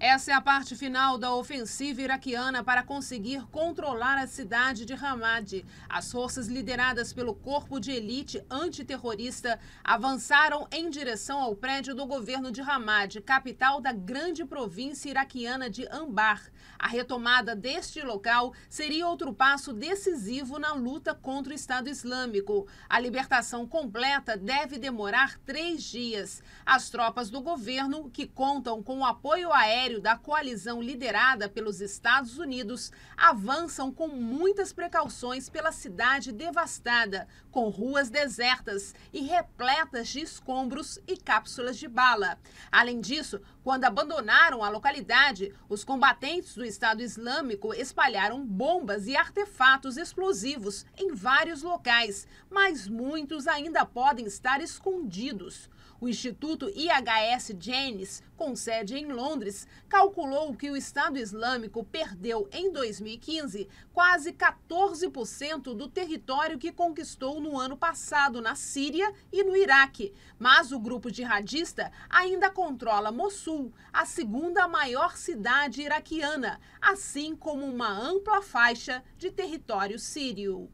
Essa é a parte final da ofensiva iraquiana para conseguir controlar a cidade de Ramadi. As forças lideradas pelo corpo de elite antiterrorista avançaram em direção ao prédio do governo de Ramadi, capital da grande província iraquiana de Anbar. A retomada deste local seria outro passo decisivo na luta contra o Estado Islâmico. A libertação completa deve demorar três dias. As tropas do governo, que contam com o apoio aéreo, aéreo da coalizão liderada pelos Estados Unidos avançam com muitas precauções pela cidade devastada, com ruas desertas e repletas de escombros e cápsulas de bala. Além disso, quando abandonaram a localidade, os combatentes do Estado Islâmico espalharam bombas e artefatos explosivos em vários locais, mas muitos ainda podem estar escondidos. O Instituto IHS Janes, com sede em Londres, calculou que o Estado Islâmico perdeu em 2015 quase 14% do território que conquistou no ano passado na Síria e no Iraque. Mas o grupo jihadista ainda controla Mossul, a segunda maior cidade iraquiana, assim como uma ampla faixa de território sírio.